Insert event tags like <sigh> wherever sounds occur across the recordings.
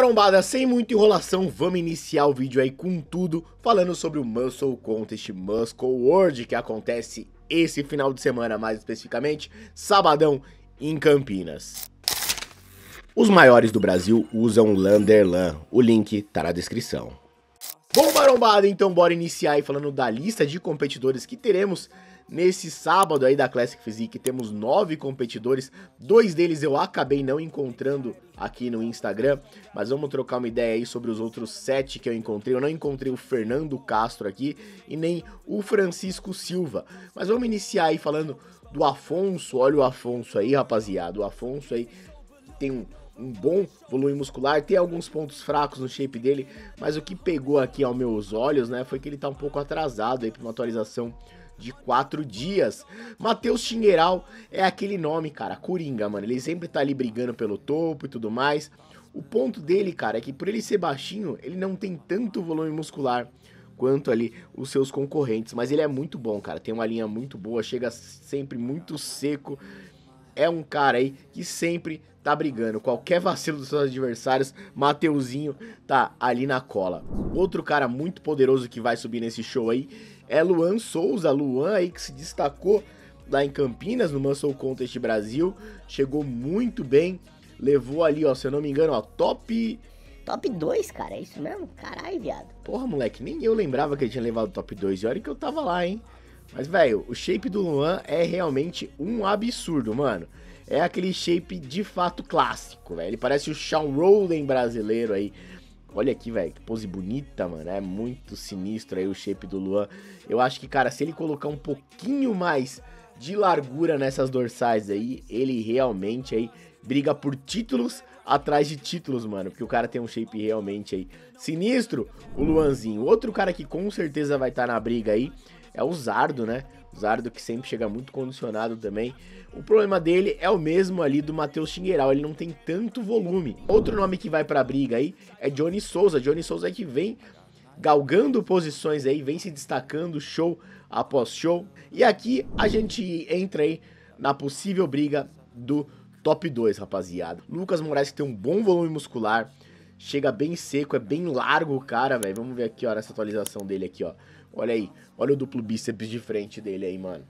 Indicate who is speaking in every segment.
Speaker 1: Marombada, sem muita enrolação, vamos iniciar o vídeo aí com tudo, falando sobre o Muscle Contest Muscle World, que acontece esse final de semana, mais especificamente, sabadão, em Campinas. Os maiores do Brasil usam Landerlan, o link tá na descrição. Bom, marombada, então bora iniciar aí falando da lista de competidores que teremos Nesse sábado aí da Classic Physique temos nove competidores, dois deles eu acabei não encontrando aqui no Instagram, mas vamos trocar uma ideia aí sobre os outros sete que eu encontrei. Eu não encontrei o Fernando Castro aqui e nem o Francisco Silva, mas vamos iniciar aí falando do Afonso. Olha o Afonso aí, rapaziada. O Afonso aí tem um, um bom volume muscular, tem alguns pontos fracos no shape dele, mas o que pegou aqui aos meus olhos, né, foi que ele tá um pouco atrasado aí para uma atualização de quatro dias. Matheus Tingueiral é aquele nome, cara, coringa, mano. Ele sempre tá ali brigando pelo topo e tudo mais. O ponto dele, cara, é que por ele ser baixinho, ele não tem tanto volume muscular quanto ali os seus concorrentes, mas ele é muito bom, cara. Tem uma linha muito boa, chega sempre muito seco é um cara aí que sempre tá brigando. Qualquer vacilo dos seus adversários, Mateuzinho tá ali na cola. Outro cara muito poderoso que vai subir nesse show aí é Luan Souza. Luan aí que se destacou lá em Campinas no Muscle Contest Brasil, chegou muito bem, levou ali, ó, se eu não me engano, ó, top Top 2, cara, é isso mesmo? Caralho, viado. Porra, moleque, nem eu lembrava que ele tinha levado top 2. E olha que eu tava lá, hein? Mas, velho, o shape do Luan é realmente um absurdo, mano. É aquele shape de fato clássico, velho. Ele parece o Shawn Rowling brasileiro aí. Olha aqui, velho, que pose bonita, mano. É muito sinistro aí o shape do Luan. Eu acho que, cara, se ele colocar um pouquinho mais de largura nessas dorsais aí, ele realmente aí briga por títulos atrás de títulos, mano. Porque o cara tem um shape realmente aí sinistro, o Luanzinho. Outro cara que com certeza vai estar tá na briga aí é o Zardo, né? O Zardo que sempre chega muito condicionado também. O problema dele é o mesmo ali do Matheus Xingueiral, ele não tem tanto volume. Outro nome que vai pra briga aí é Johnny Souza. Johnny Souza é que vem galgando posições aí, vem se destacando show após show. E aqui a gente entra aí na possível briga do top 2, rapaziada. Lucas Moraes que tem um bom volume muscular, Chega bem seco, é bem largo o cara, velho. Vamos ver aqui, ó, essa atualização dele aqui, ó. Olha aí, olha o duplo bíceps de frente dele aí, mano.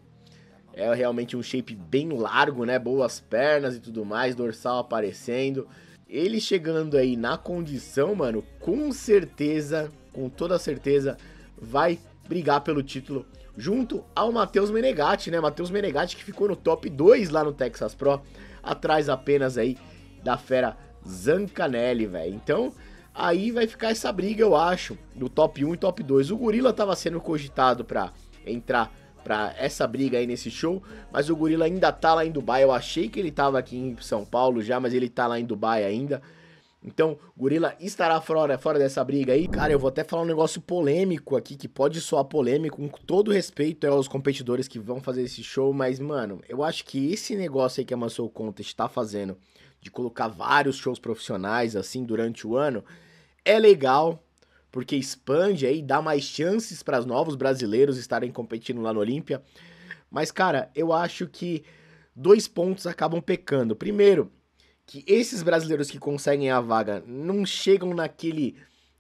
Speaker 1: É realmente um shape bem largo, né? Boas pernas e tudo mais, dorsal aparecendo. Ele chegando aí na condição, mano, com certeza, com toda certeza, vai brigar pelo título junto ao Matheus Menegatti, né? Matheus Menegatti que ficou no top 2 lá no Texas Pro, atrás apenas aí da fera Zancanelli, velho. Então, aí vai ficar essa briga, eu acho, no top 1 e top 2. O Gorila tava sendo cogitado para entrar para essa briga aí nesse show, mas o Gorila ainda tá lá em Dubai. Eu achei que ele tava aqui em São Paulo já, mas ele tá lá em Dubai ainda. Então, Gorila estará fora, fora dessa briga aí. Cara, eu vou até falar um negócio polêmico aqui, que pode soar polêmico, com todo respeito aos competidores que vão fazer esse show, mas, mano, eu acho que esse negócio aí que a Muscle Contest tá fazendo de colocar vários shows profissionais assim durante o ano, é legal, porque expande aí, dá mais chances para novos brasileiros estarem competindo lá no Olímpia. Mas, cara, eu acho que dois pontos acabam pecando. Primeiro, que esses brasileiros que conseguem a vaga não chegam naquele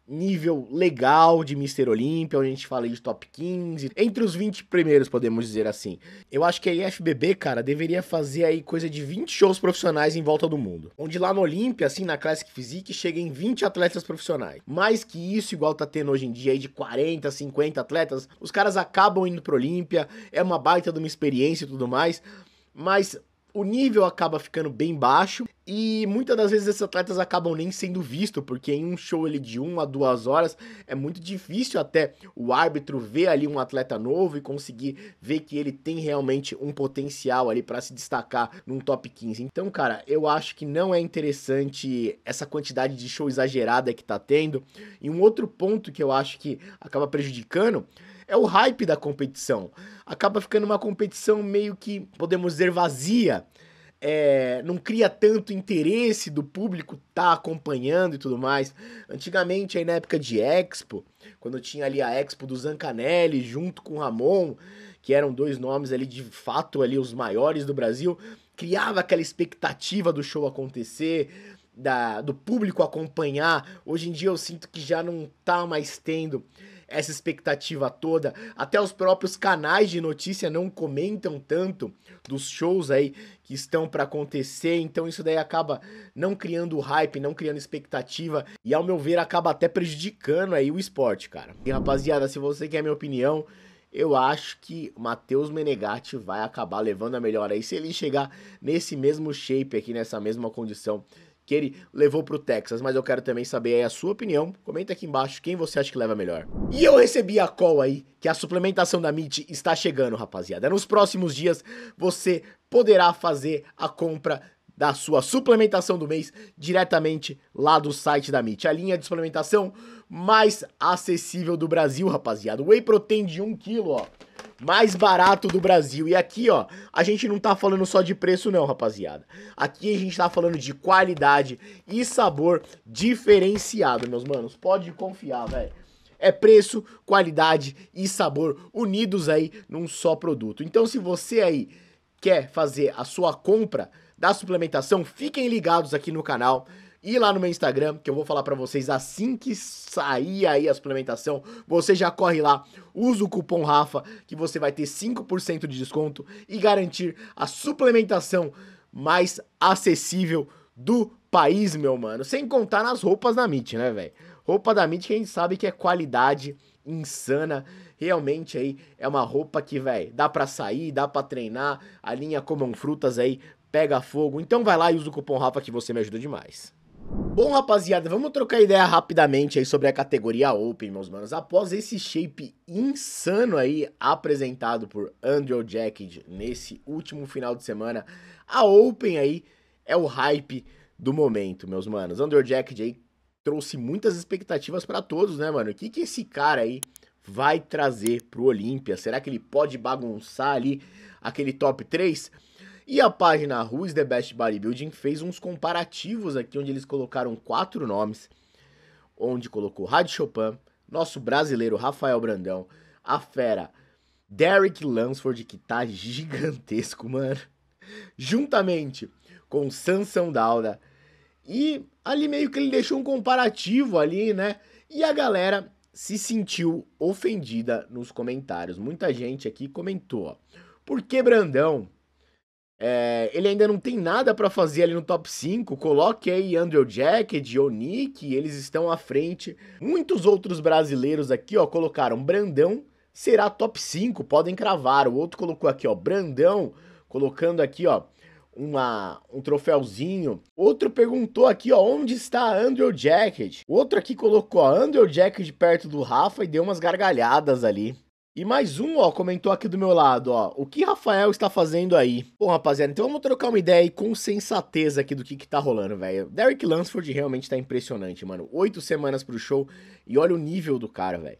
Speaker 1: nível legal de Mr. Olímpia, onde a gente fala de top 15, entre os 20 primeiros, podemos dizer assim. Eu acho que a IFBB, cara, deveria fazer aí coisa de 20 shows profissionais em volta do mundo. Onde lá no Olímpia, assim, na Classic Physique, chega em 20 atletas profissionais. Mais que isso, igual tá tendo hoje em dia aí de 40, 50 atletas, os caras acabam indo pro Olímpia, é uma baita de uma experiência e tudo mais, mas o nível acaba ficando bem baixo e muitas das vezes esses atletas acabam nem sendo vistos, porque em um show ele de uma a duas horas é muito difícil até o árbitro ver ali um atleta novo e conseguir ver que ele tem realmente um potencial ali para se destacar num top 15. Então, cara, eu acho que não é interessante essa quantidade de show exagerada que tá tendo. E um outro ponto que eu acho que acaba prejudicando é o hype da competição. Acaba ficando uma competição meio que, podemos dizer, vazia. É, não cria tanto interesse do público tá acompanhando e tudo mais. Antigamente, aí na época de Expo, quando tinha ali a Expo do Zancanelli junto com o Ramon, que eram dois nomes ali de fato ali os maiores do Brasil, criava aquela expectativa do show acontecer, da, do público acompanhar. Hoje em dia eu sinto que já não tá mais tendo essa expectativa toda. Até os próprios canais de notícia não comentam tanto dos shows aí que estão para acontecer, então isso daí acaba não criando hype, não criando expectativa e ao meu ver acaba até prejudicando aí o esporte, cara. E rapaziada, se você quer minha opinião, eu acho que Matheus Menegatti vai acabar levando a melhor aí se ele chegar nesse mesmo shape aqui, nessa mesma condição que ele levou pro Texas, mas eu quero também saber aí a sua opinião. Comenta aqui embaixo quem você acha que leva melhor. E eu recebi a call aí que a suplementação da MIT está chegando, rapaziada. Nos próximos dias você poderá fazer a compra da sua suplementação do mês diretamente lá do site da MIT. A linha de suplementação mais acessível do Brasil, rapaziada. Whey Protein de 1kg, ó mais barato do Brasil. E aqui, ó, a gente não tá falando só de preço não, rapaziada. Aqui a gente tá falando de qualidade e sabor diferenciado, meus manos. Pode confiar, velho. É preço, qualidade e sabor unidos aí num só produto. Então, se você aí quer fazer a sua compra da suplementação, fiquem ligados aqui no canal ir lá no meu Instagram, que eu vou falar para vocês assim que sair aí a suplementação, você já corre lá, usa o cupom Rafa, que você vai ter 5% de desconto e garantir a suplementação mais acessível do país, meu mano. Sem contar nas roupas da MIT, né, velho? Roupa da MIT que a gente sabe que é qualidade insana. Realmente aí é uma roupa que, velho, dá para sair, dá para treinar. A linha Comam Frutas aí pega fogo. Então vai lá e usa o cupom Rafa que você me ajuda demais. Bom, rapaziada, vamos trocar ideia rapidamente aí sobre a categoria Open, meus manos. Após esse shape insano aí apresentado por Andrew Jacked nesse último final de semana, a Open aí é o hype do momento, meus manos. Andrew Jacked aí trouxe muitas expectativas para todos, né, mano? O que que esse cara aí vai trazer pro Olímpia? Será que ele pode bagunçar ali aquele top 3? E a página Who's the Best Bodybuilding fez uns comparativos aqui, onde eles colocaram quatro nomes, onde colocou Rádio Chopin, nosso brasileiro Rafael Brandão, a fera Derek Lansford, que tá gigantesco, <laughs> mano, juntamente com Sansão Dauda, e ali meio que ele deixou um comparativo ali, né? E a galera se sentiu ofendida nos comentários. Muita gente aqui comentou, ó. Por que Brandão é, ele ainda não tem nada para fazer ali no top 5. Coloque aí Andrew Jacket, Nick, eles estão à frente. Muitos outros brasileiros aqui, ó, colocaram Brandão será top 5, podem cravar. O outro colocou aqui, ó, Brandão, colocando aqui, ó, uma, um troféuzinho. Outro perguntou aqui, ó, onde está Andrew Jacket? Outro aqui colocou, ó, Andrew Jacket perto do Rafa e deu umas gargalhadas ali. E mais um, ó, comentou aqui do meu lado, ó. O que Rafael está fazendo aí? Bom, rapaziada, então vamos trocar uma ideia aí com sensateza aqui do que que tá rolando, velho. Derek Lansford realmente tá impressionante, mano. Oito semanas pro show e olha o nível do cara, velho.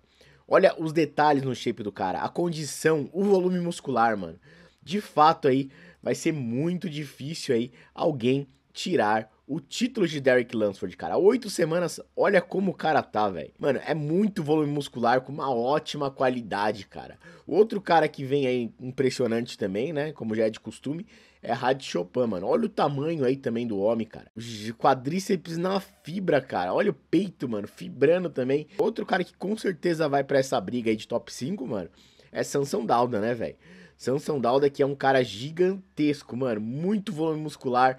Speaker 1: Olha os detalhes no shape do cara, a condição, o volume muscular, mano. De fato aí, vai ser muito difícil aí alguém tirar o título de Derek Lansford, cara. Oito semanas, olha como o cara tá, velho. Mano, é muito volume muscular com uma ótima qualidade, cara. outro cara que vem aí impressionante também, né? Como já é de costume, é Rádio Chopin, mano. Olha o tamanho aí também do homem, cara. quadríceps na fibra, cara. Olha o peito, mano, fibrando também. Outro cara que com certeza vai para essa briga aí de top 5, mano, é Sansão Dauda, né, velho? Sansão Dauda que é um cara gigantesco, mano. Muito volume muscular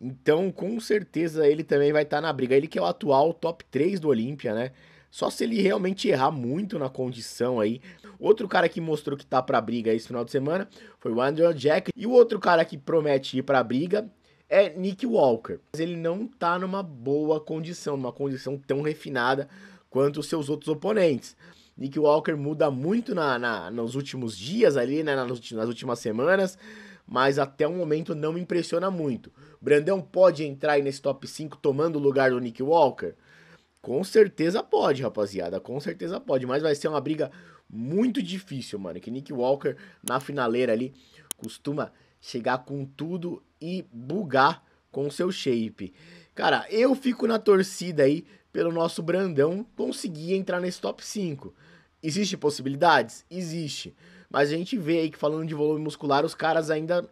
Speaker 1: então, com certeza, ele também vai estar tá na briga. Ele que é o atual top 3 do Olímpia, né? Só se ele realmente errar muito na condição aí. Outro cara que mostrou que tá pra briga esse final de semana foi o Andrew Jack. E o outro cara que promete ir pra briga é Nick Walker. Mas ele não tá numa boa condição, numa condição tão refinada quanto os seus outros oponentes. Nick Walker muda muito na, na nos últimos dias ali, né, nas últimas semanas mas até o momento não me impressiona muito. Brandão pode entrar aí nesse top 5 tomando o lugar do Nick Walker? Com certeza pode, rapaziada, com certeza pode, mas vai ser uma briga muito difícil, mano, que Nick Walker na finaleira ali costuma chegar com tudo e bugar com seu shape. Cara, eu fico na torcida aí pelo nosso Brandão conseguir entrar nesse top 5. Existe possibilidades? Existe. Mas a gente vê aí que falando de volume muscular, os caras ainda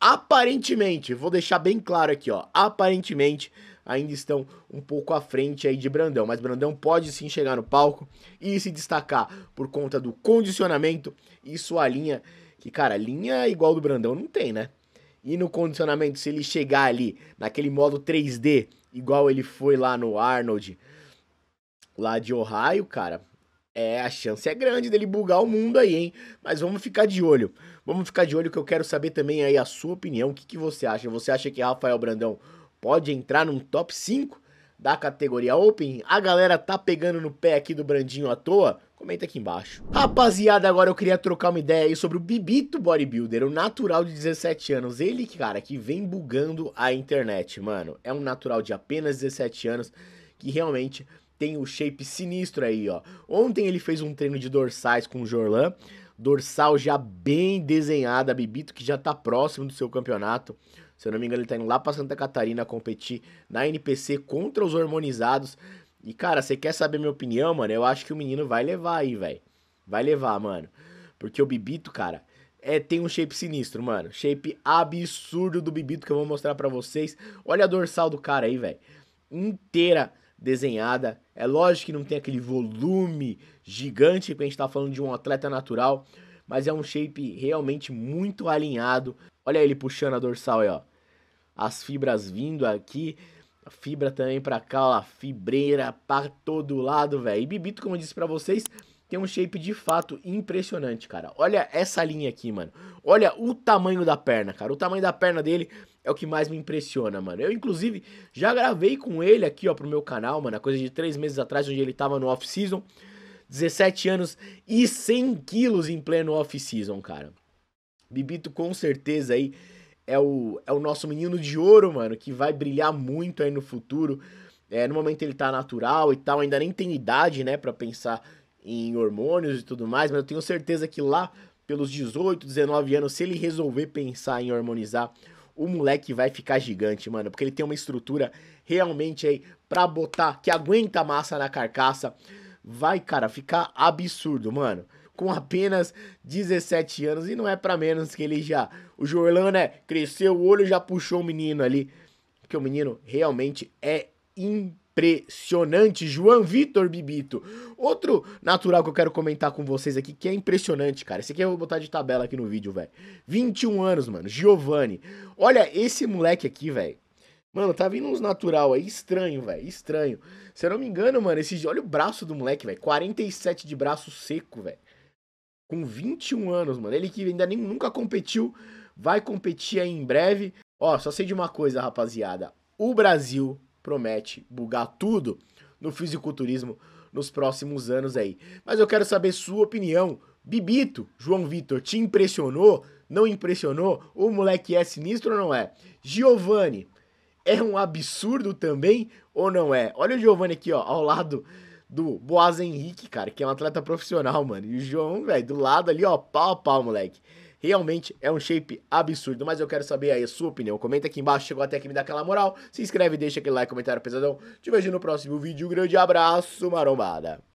Speaker 1: aparentemente, vou deixar bem claro aqui, ó, aparentemente ainda estão um pouco à frente aí de Brandão, mas Brandão pode sim chegar no palco e se destacar por conta do condicionamento e sua linha, que cara, linha igual do Brandão não tem, né? E no condicionamento, se ele chegar ali naquele modo 3D, igual ele foi lá no Arnold, lá de Ohio, cara, é, a chance é grande dele bugar o mundo aí, hein? Mas vamos ficar de olho. Vamos ficar de olho que eu quero saber também aí a sua opinião. O que, que você acha? Você acha que Rafael Brandão pode entrar num top 5 da categoria Open? A galera tá pegando no pé aqui do Brandinho à toa? Comenta aqui embaixo. Rapaziada, agora eu queria trocar uma ideia aí sobre o Bibito Bodybuilder, o um natural de 17 anos. Ele, cara, que vem bugando a internet, mano. É um natural de apenas 17 anos que realmente tem o shape sinistro aí, ó. Ontem ele fez um treino de dorsais com o Jorlan. Dorsal já bem desenhada, Bibito, que já tá próximo do seu campeonato. Se eu não me engano, ele tá indo lá pra Santa Catarina competir na NPC contra os hormonizados. E, cara, você quer saber minha opinião, mano? Eu acho que o menino vai levar aí, velho. Vai levar, mano. Porque o Bibito, cara, é, tem um shape sinistro, mano. Shape absurdo do Bibito que eu vou mostrar para vocês. Olha a dorsal do cara aí, velho. Inteira desenhada. É lógico que não tem aquele volume gigante, que a gente está falando de um atleta natural, mas é um shape realmente muito alinhado. Olha ele puxando a dorsal aí, ó. As fibras vindo aqui, a fibra também para cá, ó, fibreira para todo lado, velho. E Bibito, como eu disse para vocês, tem um shape de fato impressionante, cara. Olha essa linha aqui, mano. Olha o tamanho da perna, cara. O tamanho da perna dele é o que mais me impressiona, mano. Eu, inclusive, já gravei com ele aqui, ó, pro meu canal, mano. A coisa de três meses atrás, onde ele tava no off-season. 17 anos e 100 quilos em pleno off-season, cara. Bibito, com certeza aí, é o, é o nosso menino de ouro, mano, que vai brilhar muito aí no futuro. É, no momento ele tá natural e tal, ainda nem tem idade, né, para pensar em hormônios e tudo mais, mas eu tenho certeza que lá pelos 18, 19 anos, se ele resolver pensar em harmonizar, o moleque vai ficar gigante, mano, porque ele tem uma estrutura realmente aí para botar, que aguenta massa na carcaça. Vai, cara, ficar absurdo, mano. Com apenas 17 anos e não é para menos que ele já, o Jorlan, né, cresceu o olho já puxou o menino ali, que o menino realmente é incrível impressionante. João Vitor Bibito. Outro natural que eu quero comentar com vocês aqui, que é impressionante, cara. Esse aqui eu vou botar de tabela aqui no vídeo, velho. 21 anos, mano. Giovanni. Olha esse moleque aqui, velho. Mano, tá vindo uns natural aí, estranho, velho, estranho. Se eu não me engano, mano, esse, olha o braço do moleque, velho, 47 de braço seco, velho. Com 21 anos, mano, ele que ainda nem, nunca competiu, vai competir aí em breve. Ó, só sei de uma coisa, rapaziada, o Brasil promete bugar tudo no fisiculturismo nos próximos anos aí. Mas eu quero saber sua opinião. Bibito, João Vitor, te impressionou? Não impressionou? O moleque é sinistro ou não é? Giovanni, é um absurdo também ou não é? Olha o Giovanni aqui, ó, ao lado do Boaz Henrique, cara, que é um atleta profissional, mano. E o João, velho, do lado ali, ó, pau a pau, moleque. Realmente é um shape absurdo, mas eu quero saber aí a sua opinião. Comenta aqui embaixo, chegou até aqui me dá aquela moral. Se inscreve, deixa aquele like, comentário pesadão. Te vejo no próximo vídeo. Um grande abraço, marombada.